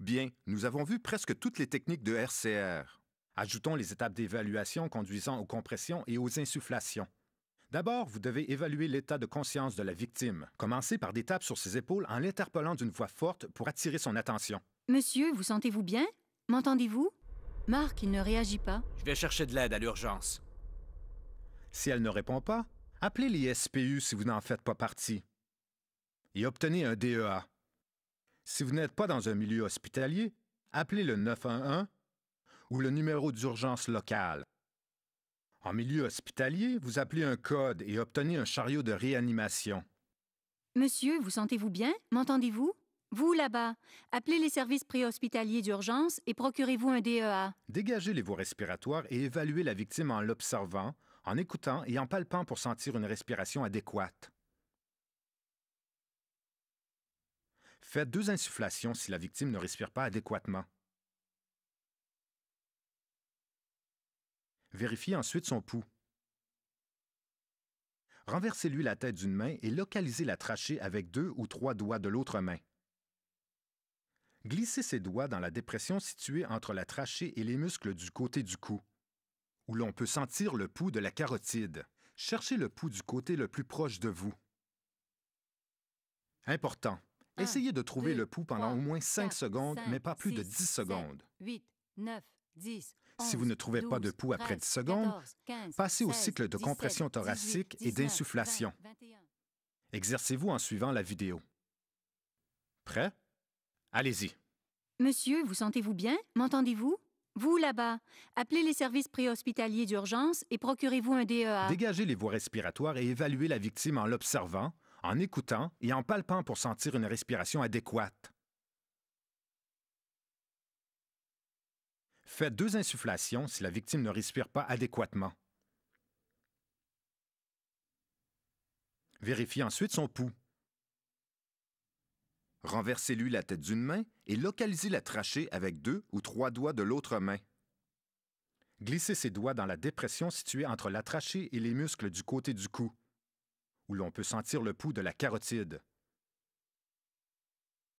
Bien, nous avons vu presque toutes les techniques de RCR. Ajoutons les étapes d'évaluation conduisant aux compressions et aux insufflations. D'abord, vous devez évaluer l'état de conscience de la victime. Commencez par des tapes sur ses épaules en l'interpellant d'une voix forte pour attirer son attention. Monsieur, vous sentez-vous bien? M'entendez-vous? Marc, il ne réagit pas. Je vais chercher de l'aide à l'urgence. Si elle ne répond pas, appelez les SPU si vous n'en faites pas partie. Et obtenez un DEA, si vous n'êtes pas dans un milieu hospitalier, appelez le 911 ou le numéro d'urgence local. En milieu hospitalier, vous appelez un code et obtenez un chariot de réanimation. Monsieur, vous sentez-vous bien? M'entendez-vous? Vous, là-bas, appelez les services préhospitaliers d'urgence et procurez-vous un DEA. Dégagez les voies respiratoires et évaluez la victime en l'observant, en écoutant et en palpant pour sentir une respiration adéquate. Faites deux insufflations si la victime ne respire pas adéquatement. Vérifiez ensuite son pouls. Renversez-lui la tête d'une main et localisez la trachée avec deux ou trois doigts de l'autre main. Glissez ses doigts dans la dépression située entre la trachée et les muscles du côté du cou, où l'on peut sentir le pouls de la carotide. Cherchez le pouls du côté le plus proche de vous. Important. Ah, Essayez de trouver le pouls pendant au moins 5 secondes, mais pas plus de 10 secondes. si vous ne trouvez pas de pouls après 10 secondes, passez au cycle de compression thoracique et d'insufflation. Exercez-vous en suivant la vidéo. Prêt? Allez-y. Monsieur, vous sentez-vous bien? M'entendez-vous? Vous, là-bas, appelez les services préhospitaliers d'urgence et procurez-vous un DEA. Dégagez les voies respiratoires et évaluez la victime en l'observant, en écoutant et en palpant pour sentir une respiration adéquate. Faites deux insufflations si la victime ne respire pas adéquatement. Vérifiez ensuite son pouls. Renversez-lui la tête d'une main et localisez la trachée avec deux ou trois doigts de l'autre main. Glissez ses doigts dans la dépression située entre la trachée et les muscles du côté du cou où l'on peut sentir le pouls de la carotide.